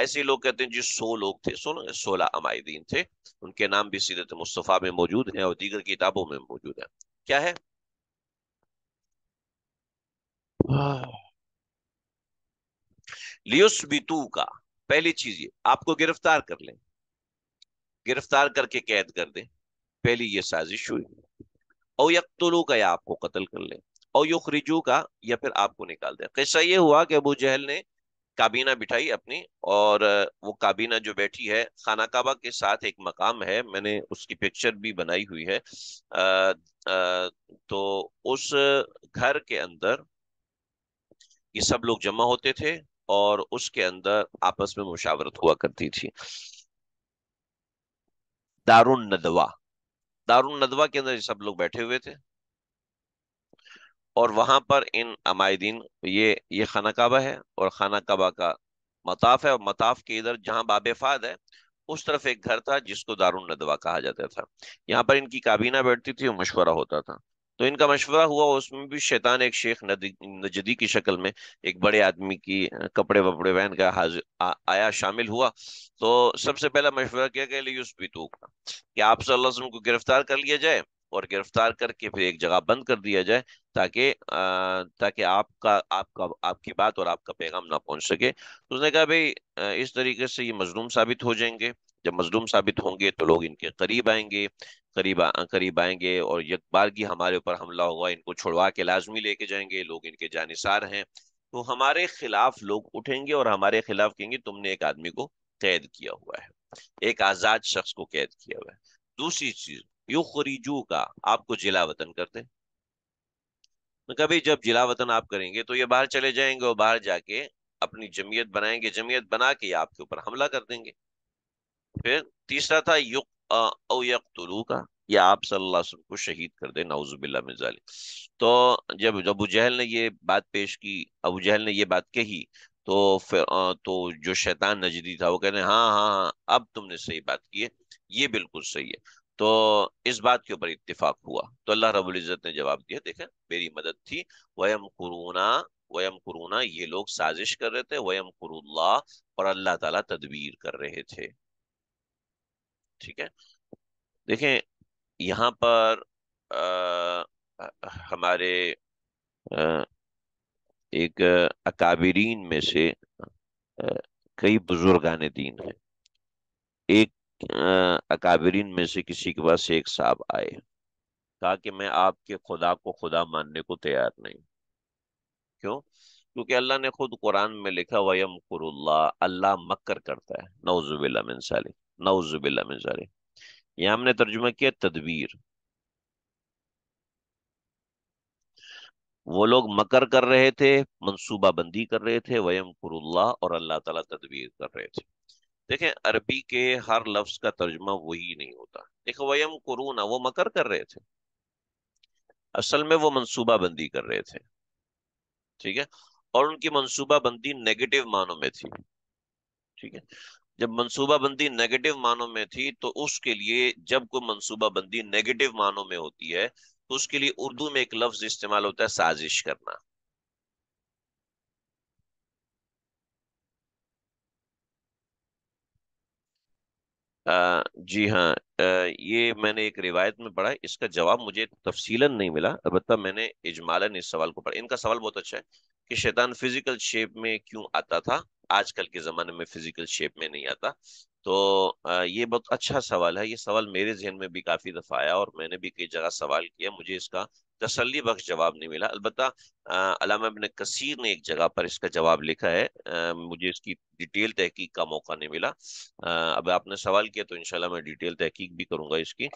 ایسے لوگ کہتے ہیں جی سو لوگ تھے سو سولہ امائدین تھے ان کے نام بھی سیرت مصطفیٰ میں موجود ہیں اور دیگر کتابوں میں موجود ہیں کیا ہے لیوس کا پہلی چیز یہ آپ کو گرفتار کر لیں گرفتار کر کے قید کر دیں پہلی یہ سازش ہوئی او یقتلو کا یا آپ کو قتل کر لیں او یخرجو کا یا پھر آپ کو نکال دیں قصہ یہ ہوا کہ ابو جہل نے کابینہ بٹھائی اپنی اور وہ کابینہ جو بیٹھی ہے خانہ کعبہ کے ساتھ ایک مقام ہے میں نے اس کی پکچر بھی بنائی ہوئی ہے تو اس گھر کے اندر یہ سب لوگ جمع ہوتے تھے اور اس کے اندر آپس میں مشاورت ہوا کرتی تھی دار الندوا دار الندوا کے اندر یہ سب لوگ بیٹھے ہوئے تھے اور وہاں پر ان عمائدین یہ یہ خانہ کعبہ ہے اور خانہ کعبہ کا مطاف ہے اور مطاف کے ادھر جہاں باب فاد ہے اس طرف ایک گھر تھا جس کو دار الدوا کہا جاتا تھا یہاں پر ان کی کابینہ بیٹھتی تھی اور مشورہ ہوتا تھا تو ان کا مشورہ ہوا اس میں بھی شیطان ایک شیخ نجدی کی شکل میں ایک بڑے آدمی کی کپڑے وپڑے پہن کا حاضر آیا شامل ہوا تو سب سے پہلا مشورہ کیا گیا لئے کہ آپ صلی اللہ علیہ وسلم کو گرفتار کر لیا جائے اور گرفتار کر کے پھر ایک جگہ بند کر دیا جائے تاکہ تاکہ آپ کا آپ کا آپ کی بات اور آپ کا پیغام نہ پہنچ سکے تو اس نے کہا بھائی اس طریقے سے یہ مظلوم ثابت ہو جائیں گے جب مظلوم ثابت ہوں گے تو لوگ ان کے قریب آئیں گے قریب قریب آئیں گے اور یک بار ہمارے اوپر حملہ ہوا ان کو چھڑوا کے لازمی لے کے جائیں گے لوگ ان کے جانصار ہیں تو ہمارے خلاف لوگ اٹھیں گے اور ہمارے خلاف کہیں گے تم نے ایک آدمی کو قید کیا ہوا ہے ایک آزاد شخص کو قید کیا ہوا ہے دوسری چیز یخرجو کا آپ کو جلا وطن کرتے کبھی جب جلا وطن آپ کریں گے تو یہ باہر چلے جائیں گے اور باہر جا کے اپنی جمعیت بنائیں گے جمعیت بنا کے آپ کے اوپر حملہ کر دیں گے پھر تیسرا تھا او یقتلو کا آپ صلی اللہ علیہ وسلم کو شہید کر دیں نازب تو جب ابو جہل نے یہ بات پیش کی ابو جہل نے یہ بات کہی تو جو شیطان نجدی تھا وہ کہنے ہاں ہاں ہاں اب تم نے صحیح بات کی ہے یہ بالکل صحیح ہے تو اس بات کے اوپر اتفاق ہوا تو اللہ رب العزت نے جواب دیا میری مدد تھی ویم قرونا ویم قرونا یہ لوگ سازش کر رہے تھے ویم اللہ اور اللہ تعالیٰ تدبیر کر رہے تھے ٹھیک ہے دیکھیں یہاں پر ہمارے ایک اکابرین میں سے کئی بزرگان دین ہیں ایک اکابرین میں سے کسی کے پاس ایک صاحب آئے کہا کہ میں آپ کے خدا کو خدا ماننے کو تیار نہیں کیوں کیونکہ اللہ نے خود قرآن میں لکھا ویم قر اللہ اللہ مکر کرتا ہے نوزب اللہ من سالے نوزب اللہ من سالے یہ ہم نے ترجمہ کیا تدبیر وہ لوگ مکر کر رہے تھے منصوبہ بندی کر رہے تھے ویم قر اللہ اور اللہ تعالیٰ تدبیر کر رہے تھے دیکھیں عربی کے ہر لفظ کا ترجمہ وہی نہیں ہوتا دیکھو ویم وہ مکر کر رہے تھے اصل میں وہ منصوبہ بندی کر رہے تھے ٹھیک ہے اور ان کی منصوبہ بندی نیگیٹو معنوں میں تھی ٹھیک ہے جب منصوبہ بندی نیگیٹو معنوں میں تھی تو اس کے لیے جب کوئی منصوبہ بندی نیگیٹو معنوں میں ہوتی ہے تو اس کے لیے اردو میں ایک لفظ استعمال ہوتا ہے سازش کرنا جی ہاں یہ میں نے ایک روایت میں پڑھا اس کا جواب مجھے تفصیل نہیں ملا البتہ میں نے اجمالاً اس سوال کو پڑھا ان کا سوال بہت اچھا ہے کہ شیطان فزیکل شیپ میں کیوں آتا تھا آج کل کے زمانے میں فزیکل شیپ میں نہیں آتا تو یہ بہت اچھا سوال ہے یہ سوال میرے ذہن میں بھی کافی دفعہ آیا اور میں نے بھی کئی جگہ سوال کیا مجھے اس کا تسلی بخش جواب نہیں ملا البتہ علامہ ابن کثیر نے ایک جگہ پر اس کا جواب لکھا ہے مجھے اس کی ڈیٹیل تحقیق کا موقع نہیں ملا اب آپ نے سوال کیا تو انشاءاللہ میں ڈیٹیل تحقیق بھی کروں گا اس کی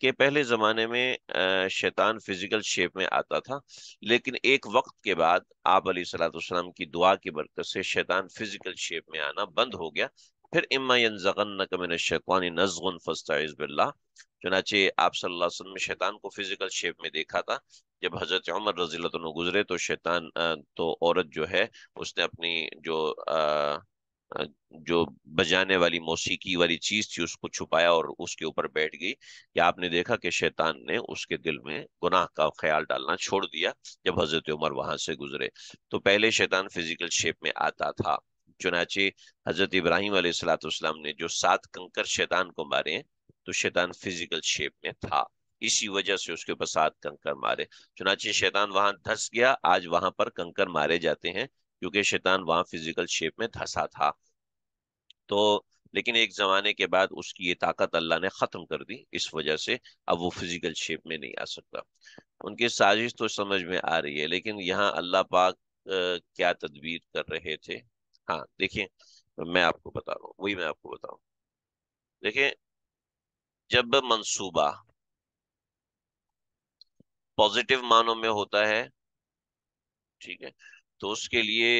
کہ پہلے زمانے میں شیطان فزیکل شیپ میں آتا تھا لیکن ایک وقت کے بعد آپ علیہ السلام کی دعا کی برکت سے شیطان فزیکل شیپ میں آنا بند ہو گیا پھر اما من الشیطان باللہ چنانچہ آپ صلی اللہ علیہ وسلم شیطان کو فزیکل شیپ میں دیکھا تھا جب حضرت عمر رضی اللہ عنہ گزرے تو شیطان تو عورت جو ہے اس نے اپنی جو جو بجانے والی موسیقی والی چیز تھی اس کو چھپایا اور اس کے اوپر بیٹھ گئی کہ آپ نے دیکھا کہ شیطان نے اس کے دل میں گناہ کا خیال ڈالنا چھوڑ دیا جب حضرت عمر وہاں سے گزرے تو پہلے شیطان فیزیکل شیپ میں آتا تھا چنانچہ حضرت ابراہیم علیہ السلاۃ اسلام نے جو سات کنکر شیطان کو مارے تو شیطان فزیکل شیپ میں تھا اسی وجہ سے اس کے سات کنکر مارے چنانچہ شیطان وہاں دھس گیا آج وہاں پر کنکر مارے جاتے ہیں کیونکہ شیطان وہاں فزیکل شیپ میں دھسا تھا تو لیکن ایک زمانے کے بعد اس کی یہ طاقت اللہ نے ختم کر دی اس وجہ سے اب وہ فزیکل شیپ میں نہیں آ سکتا ان کی سازش تو سمجھ میں آ رہی ہے لیکن یہاں اللہ پاک کیا تدبیر کر رہے تھے ہاں دیکھیں میں آپ کو بتا رہا ہوں وہی میں آپ کو بتا رہا ہوں دیکھیں جب منصوبہ پوزیٹیو معنوں میں ہوتا ہے ٹھیک ہے تو اس کے لیے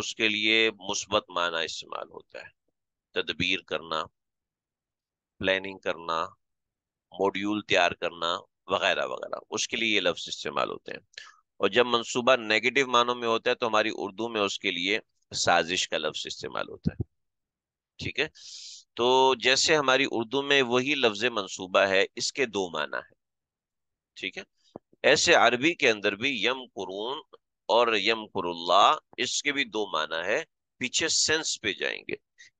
اس کے لیے مثبت معنی استعمال ہوتا ہے تدبیر کرنا پلاننگ کرنا موڈیول تیار کرنا وغیرہ وغیرہ اس کے لیے یہ لفظ استعمال ہوتے ہیں اور جب منصوبہ نیگیٹو معنوں میں ہوتا ہے تو ہماری اردو میں اس کے لیے سازش کا لفظ استعمال ہوتا ہے ٹھیک ہے تو جیسے ہماری اردو میں وہی لفظ منصوبہ ہے اس کے دو معنی ہے ٹھیک ہے ایسے عربی کے اندر بھی یم قرون اور یم اللہ اس کے بھی دو معنی ہے پیچھے سینس پہ جائیں گے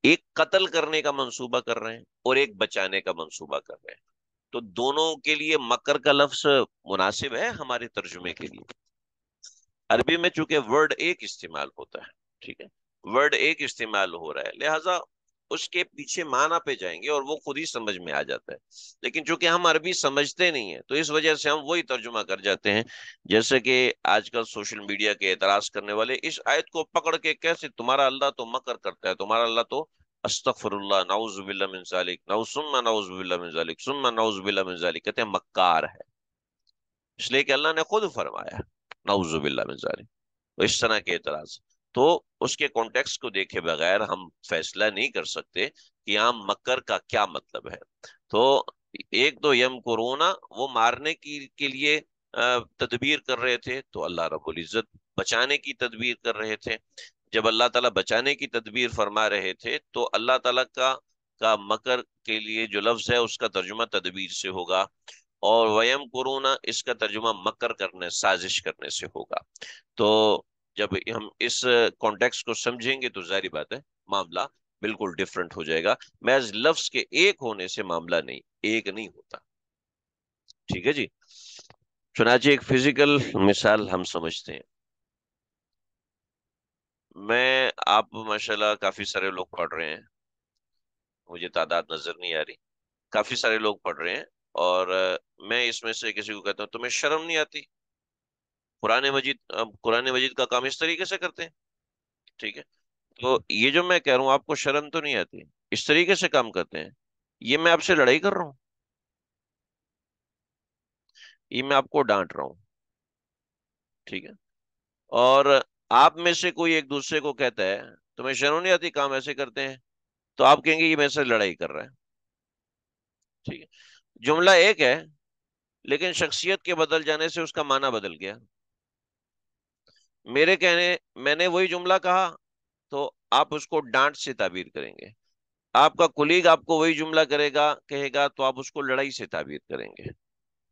ایک قتل کرنے کا منصوبہ کر رہے ہیں اور ایک بچانے کا منصوبہ کر رہے ہیں تو دونوں کے لیے مکر کا لفظ مناسب ہے ہمارے ترجمے کے لیے عربی میں چونکہ ورڈ ایک استعمال ہوتا ہے ٹھیک ہے ورڈ ایک استعمال ہو رہا ہے لہٰذا اس کے پیچھے معنی پہ جائیں گے اور وہ خود ہی سمجھ میں آ جاتا ہے لیکن چونکہ ہم عربی سمجھتے نہیں ہیں تو اس وجہ سے ہم وہی ترجمہ کر جاتے ہیں جیسے کہ آج کل سوشل میڈیا کے اعتراض کرنے والے اس آیت کو پکڑ کے کیسے تمہارا اللہ تو مکر کرتا ہے تمہارا اللہ تو استفر اللہ ذالک اللہ نعوذ باللہ من ذالک کہتے ہیں مکار ہے اس لیے کہ اللہ نے خود فرمایا ناؤزب اللہ اس طرح کے اعتراض تو اس کے کانٹیکس کو دیکھے بغیر ہم فیصلہ نہیں کر سکتے کہ یہاں مکر کا کیا مطلب ہے تو ایک تو یم کورونا وہ مارنے کی تدبیر کر رہے تھے تو اللہ رب العزت بچانے کی تدبیر کر رہے تھے جب اللہ تعالیٰ بچانے کی تدبیر فرما رہے تھے تو اللہ تعالیٰ کا مکر کے لیے جو لفظ ہے اس کا ترجمہ تدبیر سے ہوگا اور ویم کورونا اس کا ترجمہ مکر کرنے سازش کرنے سے ہوگا تو جب ہم اس کانٹیکس کو سمجھیں گے تو ظاہری بات ہے معاملہ بالکل ڈیفرنٹ ہو جائے گا محض لفظ کے ایک ہونے سے معاملہ نہیں ایک نہیں ہوتا ٹھیک ہے جی چنانچہ ایک فزیکل مثال ہم سمجھتے ہیں میں آپ ماشاءاللہ کافی سارے لوگ پڑھ رہے ہیں مجھے تعداد نظر نہیں آ رہی کافی سارے لوگ پڑھ رہے ہیں اور میں اس میں سے کسی کو کہتا ہوں تمہیں شرم نہیں آتی قرآن مجید قرآن مجید کا کام اس طریقے سے کرتے ہیں ٹھیک ہے تو یہ جو میں کہہ رہا ہوں آپ کو شرم تو نہیں آتی اس طریقے سے کام کرتے ہیں یہ میں آپ سے لڑائی کر رہا ہوں یہ میں آپ کو ڈانٹ رہا ہوں ٹھیک ہے اور آپ میں سے کوئی ایک دوسرے کو کہتا ہے تمہیں شرم نہیں آتی کام ایسے کرتے ہیں تو آپ کہیں گے یہ میں سے لڑائی کر رہا ہے ٹھیک ہے جملہ ایک ہے لیکن شخصیت کے بدل جانے سے اس کا معنی بدل گیا میرے کہنے میں نے وہی جملہ کہا تو آپ اس کو ڈانٹ سے تعبیر کریں گے آپ کا کلیگ آپ کو وہی جملہ کرے گا کہے گا تو آپ اس کو لڑائی سے تعبیر کریں گے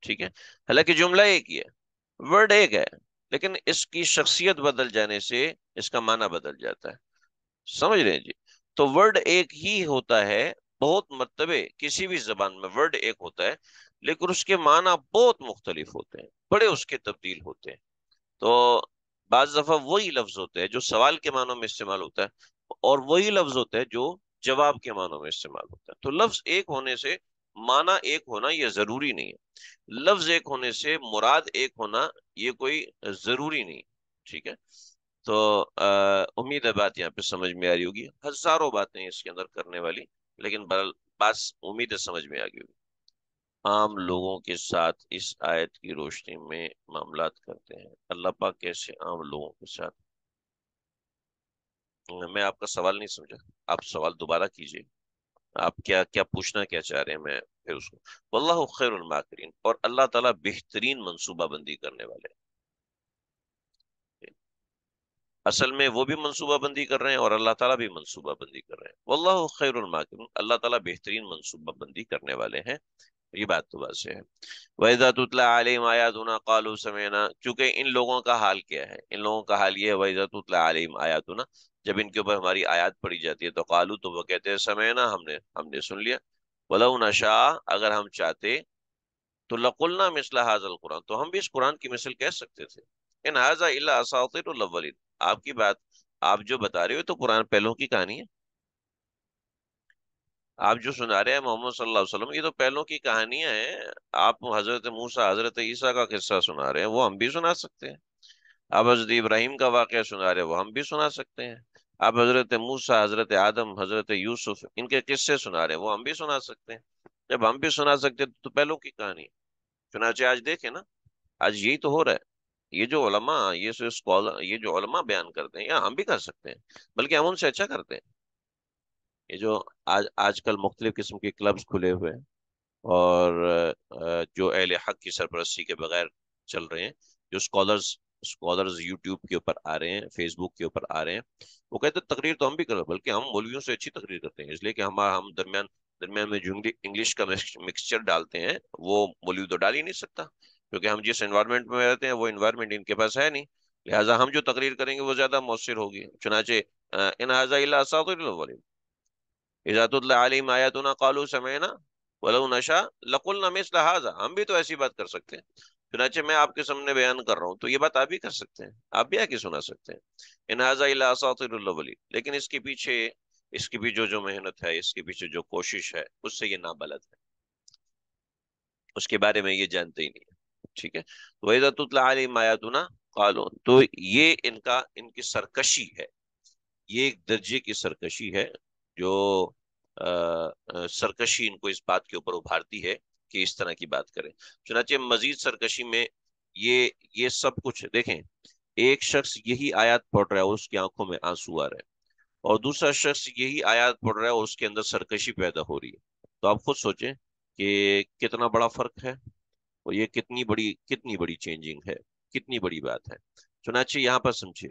ٹھیک ہے حالانکہ جملہ ایک ہی ہے ورڈ ایک ہے لیکن اس کی شخصیت بدل جانے سے اس کا معنی بدل جاتا ہے سمجھ رہے ہیں جی تو ورڈ ایک ہی ہوتا ہے بہت مرتبے کسی بھی زبان میں ورڈ ایک ہوتا ہے لیکن اس کے معنی بہت مختلف ہوتے ہیں بڑے اس کے تبدیل ہوتے ہیں تو بعض دفعہ وہی لفظ ہوتے ہیں جو سوال کے معنوں میں استعمال ہوتا ہے اور وہی لفظ ہوتا ہے جو جواب کے معنوں میں استعمال ہوتا ہے تو لفظ ایک ہونے سے معنی ایک ہونا یہ ضروری نہیں ہے لفظ ایک ہونے سے مراد ایک ہونا یہ کوئی ضروری نہیں ٹھیک ہے تو امید ہے بات یہاں پہ سمجھ میں آ رہی ہوگی ہزاروں باتیں اس کے اندر کرنے والی لیکن بس امید ہے سمجھ میں آ گئی ہوگی عام لوگوں کے ساتھ اس آیت کی روشنی میں معاملات کرتے ہیں اللہ پاک کیسے عام لوگوں کے ساتھ میں آپ کا سوال نہیں سمجھا آپ سوال دوبارہ کیجئے آپ کیا کیا پوچھنا کیا چاہ رہے ہیں میں پھر اس کو اللہ خیر الماکرین اور اللہ تعالیٰ بہترین منصوبہ بندی کرنے والے اصل میں وہ بھی منصوبہ بندی کر رہے ہیں اور اللہ تعالیٰ بھی منصوبہ بندی کر رہے ہیں واللہ خیر الماکرین اللہ تعالیٰ بہترین منصوبہ بندی کرنے والے ہیں یہ بات تو ویسے ہے وحزہ علیم آیا تنا قالو سمینا چونکہ ان لوگوں کا حال کیا ہے ان لوگوں کا حال یہ ہے وحزہ عالیم آیا تنا جب ان کے اوپر ہماری آیات پڑھی جاتی ہے تو قالو تو وہ کہتے ہیں سمینا ہم نے ہم نے سن لیا نشا اگر ہم چاہتے تو لقلنا مسلح حاض ال قرآن تو ہم بھی اس قرآن کی مثل کہہ سکتے تھے کہ نہ ہوتے تو للید آپ کی بات آپ جو بتا رہے ہو تو قرآن پہلوں کی کہانی ہے آپ جو سنا رہے ہیں محمد صلی اللہ علیہ وسلم یہ تو پہلوں کی کہانیاں ہیں آپ حضرت موسا حضرت عیسیٰ کا قصہ سنا رہے ہیں وہ ہم بھی سنا سکتے ہیں آپ حضرت ابراہیم کا واقعہ سنا رہے ہیں وہ ہم بھی سنا سکتے ہیں آپ حضرت موسیٰ حضرت آدم حضرت یوسف ان کے قصے سنا رہے ہیں وہ ہم بھی سنا سکتے ہیں جب ہم بھی سنا سکتے ہیں تو پہلوں کی کہانی چنانچہ آج دیکھیں نا آج یہی تو ہو رہا ہے یہ جو علماء یہ جو علماء بیان کرتے ہیں یا ہم بھی کر سکتے ہیں بلکہ ہم ان سے اچھا کرتے ہیں یہ جو آج آج کل مختلف قسم کے کلبز کھلے ہوئے ہیں اور جو اہل حق کی سرپرستی کے بغیر چل رہے ہیں جو اسکالرز اسکالرز یوٹیوب کے کے اوپر اوپر آ آ رہے رہے ہیں ہیں فیس بک وہ کہتے ہیں تقریر تو ہم بھی کرو بلکہ ہم مولویوں سے اچھی تقریر کرتے ہیں اس لیے کہ ہم درمیان درمیان میں انگلش کا مکسچر ڈالتے ہیں وہ مولوی تو ڈال ہی نہیں سکتا کیونکہ ہم جس انوائرمنٹ میں رہتے ہیں وہ انوائرمنٹ ان کے پاس ہے نہیں لہٰذا ہم جو تقریر کریں گے وہ زیادہ مؤثر ہوگی چنانچہ عزت اللہ علیم آیا تو نہ قالو ولو نشا لقلنا مثل هذا ہم بھی تو ایسی بات کر سکتے ہیں چنانچہ میں آپ کے سامنے بیان کر رہا ہوں تو یہ بات آپ بھی کر سکتے ہیں آپ بھی آ کے سنا سکتے ہیں انحاظ اللہ اساطر الاولی لیکن اس کے پیچھے اس کی بھی جو جو محنت ہے اس کے پیچھے جو کوشش ہے اس سے یہ نابلد ہے اس کے بارے میں یہ جانتے ہی نہیں ٹھیک ہے وَإِذَا علی عَلِهِمْ آيَاتُنَا قَالُونَ تو یہ ان کا ان کی سرکشی ہے یہ ایک درجے کی سرکشی ہے جو سرکشی ان کو اس بات کے اوپر ابھارتی ہے کہ اس طرح کی بات کریں چنانچہ مزید سرکشی میں یہ یہ سب کچھ دیکھیں ایک شخص یہی آیات پڑھ رہا ہے اس کی آنکھوں میں آنسو آ رہے ہیں اور دوسرا شخص یہی آیات پڑھ رہا ہے اور اس کے اندر سرکشی پیدا ہو رہی ہے تو آپ خود سوچیں کہ کتنا بڑا فرق ہے اور یہ کتنی بڑی کتنی بڑی چینجنگ ہے کتنی بڑی بات ہے چنانچہ یہاں پر سمجھیے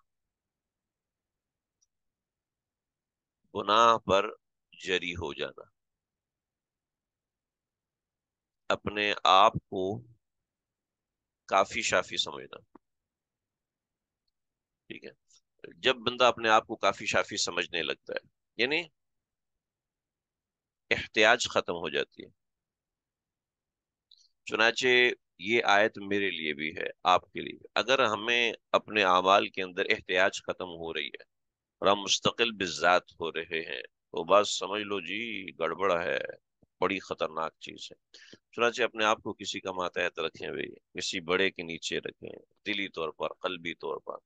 گناہ پر جری ہو جانا اپنے آپ کو کافی شافی سمجھنا ٹھیک ہے جب بندہ اپنے آپ کو کافی شافی سمجھنے لگتا ہے یعنی احتیاج ختم ہو جاتی ہے چنانچہ یہ آیت میرے لیے بھی ہے آپ کے لیے اگر ہمیں اپنے اعمال کے اندر احتیاج ختم ہو رہی ہے اور ہم مستقل بذات ہو رہے ہیں تو بس سمجھ لو جی گڑبڑ ہے بڑی خطرناک چیز ہے چنانچہ اپنے آپ کو کسی کا ماتحت رکھیں بھی کسی بڑے کے نیچے رکھیں دلی طور پر قلبی طور پر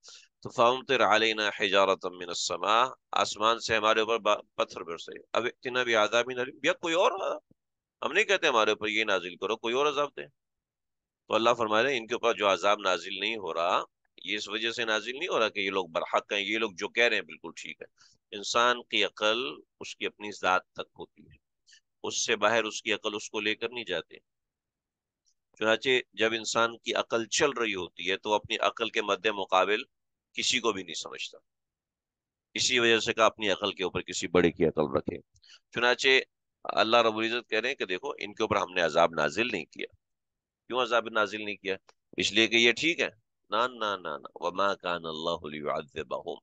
تو علینا حجارت من السماء آسمان سے ہمارے اوپر پتھر برسے اب اتنا بھی آزادی نہ کوئی اور ہم نہیں کہتے ہمارے اوپر یہ نازل کرو کوئی اور عذاب دے تو اللہ فرمائے ان کے اوپر جو عذاب نازل نہیں ہو رہا یہ اس وجہ سے نازل نہیں ہو رہا کہ یہ لوگ برحق ہیں یہ لوگ جو کہہ رہے ہیں بالکل ٹھیک ہے انسان کی عقل اس کی اپنی ذات تک ہوتی ہے اس سے باہر اس کی عقل اس کو لے کر نہیں جاتے چنانچہ جب انسان کی عقل چل رہی ہوتی ہے تو اپنی عقل کے مد مقابل کسی کو بھی نہیں سمجھتا اسی وجہ سے کہ اپنی عقل کے اوپر کسی بڑے کی عقل رکھے چنانچہ اللہ رب العزت کہہ رہے ہیں کہ دیکھو ان کے اوپر ہم نے عذاب نازل نہیں کیا کیوں عذاب نازل نہیں کیا اس لیے کہ یہ ٹھیک ہے نا نا نا نا وما کان اللہ لیعذبہم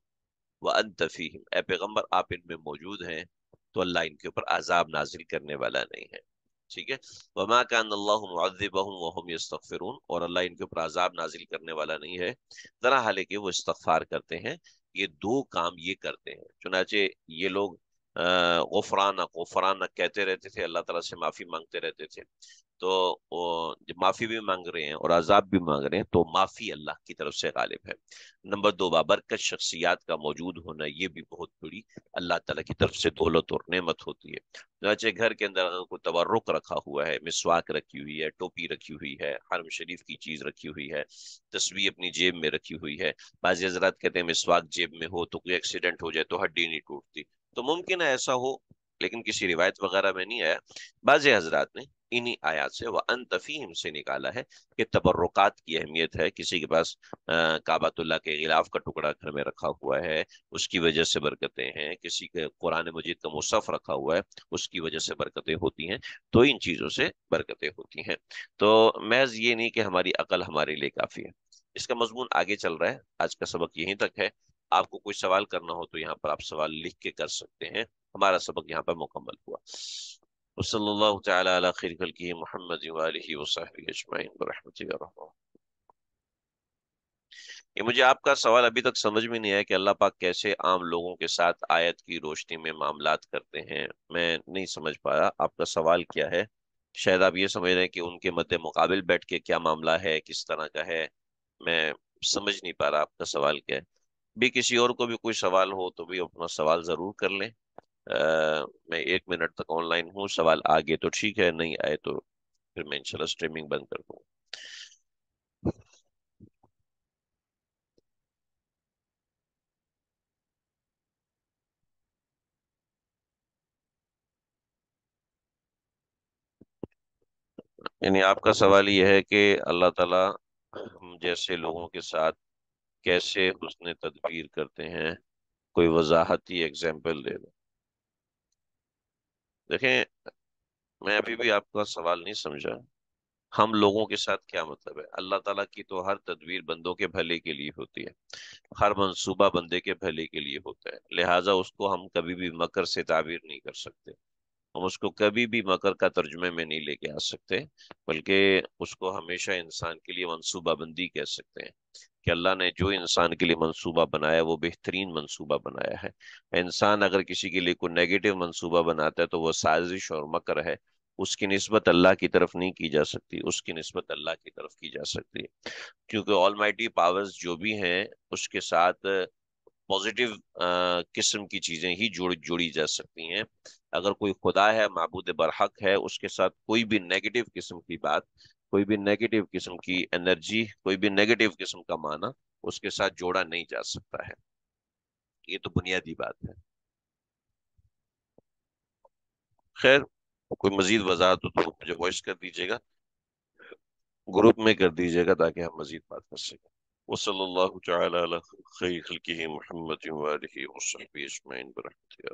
وانت فیہم اے پیغمبر آپ ان میں موجود ہیں تو اللہ ان کے اوپر عذاب نازل کرنے والا نہیں ہے ٹھیک ہے وما کان اللہ معذبہم وہم یستغفرون اور اللہ ان کے اوپر عذاب نازل کرنے والا نہیں ہے ذرا حالے کہ وہ استغفار کرتے ہیں یہ دو کام یہ کرتے ہیں چنانچہ یہ لوگ غفرانہ غفرانہ کہتے رہتے تھے اللہ تعالیٰ سے معافی مانگتے رہتے تھے تو جب معافی بھی مانگ رہے ہیں اور عذاب بھی مانگ رہے ہیں تو معافی اللہ کی طرف سے غالب ہے نمبر دو بابرکت شخصیات کا موجود ہونا یہ بھی بہت بڑی اللہ تعالیٰ کی طرف سے دولت اور نعمت ہوتی ہے گھر کے اندر کو تورک رکھا ہوا ہے مسواک رکھی ہوئی ہے ٹوپی رکھی ہوئی ہے حرم شریف کی چیز رکھی ہوئی ہے تصویر اپنی جیب میں رکھی ہوئی ہے بعض حضرات کہتے ہیں مسواک جیب میں ہو تو کوئی ایکسیڈنٹ ہو جائے تو ہڈی نہیں ٹوٹتی تو ممکن ہے ایسا ہو لیکن کسی روایت وغیرہ میں نہیں آیا بعض حضرات نے انہی آیات سے وہ انتفیم سے نکالا ہے کہ تبرکات کی اہمیت ہے کسی کے پاس کعبۃ اللہ کے غلاف کا ٹکڑا گھر میں رکھا ہوا ہے اس کی وجہ سے برکتیں ہیں کسی کے قرآن مجید کا مصف رکھا ہوا ہے اس کی وجہ سے برکتیں ہوتی ہیں تو ان چیزوں سے برکتیں ہوتی ہیں تو محض یہ نہیں کہ ہماری عقل ہمارے لیے کافی ہے اس کا مضمون آگے چل رہا ہے آج کا سبق یہیں تک ہے آپ کو کوئی سوال کرنا ہو تو یہاں پر آپ سوال لکھ کے کر سکتے ہیں ہمارا سبق یہاں پر مکمل ہوا محمد یہ مجھے آپ کا سوال ابھی تک سمجھ میں نہیں آیا کہ اللہ پاک کیسے عام لوگوں کے ساتھ آیت کی روشنی میں معاملات کرتے ہیں میں نہیں سمجھ پایا آپ کا سوال کیا ہے شاید آپ یہ سمجھ رہے ہیں کہ ان کے مد مقابل بیٹھ کے کیا معاملہ ہے کس طرح کا ہے میں سمجھ نہیں پا رہا آپ کا سوال کیا ہے بھی کسی اور کو بھی کوئی سوال ہو تو بھی اپنا سوال ضرور کر لیں میں ایک منٹ تک آن لائن ہوں سوال آگے تو ٹھیک ہے نہیں آئے تو پھر میں انشاءاللہ سٹریمنگ بند کر دوں یعنی آپ کا سوال یہ ہے کہ اللہ تعالی ہم جیسے لوگوں کے ساتھ کیسے حسن تدبیر کرتے ہیں کوئی وضاحتی ایگزیمپل دے دو دیکھیں میں ابھی بھی آپ کا سوال نہیں سمجھا ہم لوگوں کے ساتھ کیا مطلب ہے اللہ تعالیٰ کی تو ہر تدبیر بندوں کے بھلے کے لیے ہوتی ہے ہر منصوبہ بندے کے بھلے کے لیے ہوتا ہے لہٰذا اس کو ہم کبھی بھی مکر سے تعبیر نہیں کر سکتے ہم اس کو کبھی بھی مکر کا ترجمے میں نہیں لے کے آ سکتے بلکہ اس کو ہمیشہ انسان کے لیے منصوبہ بندی کہہ سکتے ہیں کہ اللہ نے جو انسان کے لیے منصوبہ بنایا وہ بہترین منصوبہ بنایا ہے انسان اگر کسی کے لیے کوئی نیگیٹو منصوبہ بناتا ہے تو وہ سازش اور مکر ہے اس کی نسبت اللہ کی طرف نہیں کی جا سکتی اس کی نسبت اللہ کی طرف کی جا سکتی ہے کیونکہ آل مائٹی پاورز جو بھی ہیں اس کے ساتھ پازیٹو قسم کی چیزیں ہی جوڑ جوڑی جا سکتی ہیں اگر کوئی خدا ہے معبود برحق ہے اس کے ساتھ کوئی بھی نیگیٹو قسم کی بات کوئی بھی نیگیٹو قسم کی انرجی کوئی بھی نیگیٹو قسم کا معنی اس کے ساتھ جوڑا نہیں جا سکتا ہے یہ تو بنیادی بات ہے خیر کوئی مزید وضاحت ہو تو مجھے وائس کر دیجیے گا گروپ میں کر دیجیے گا تاکہ ہم مزید بات کر سکیں وصلی اللہ تعالی علی خیر خلقہ محمد و آلہ وصحبہ اجمعین برحمتہ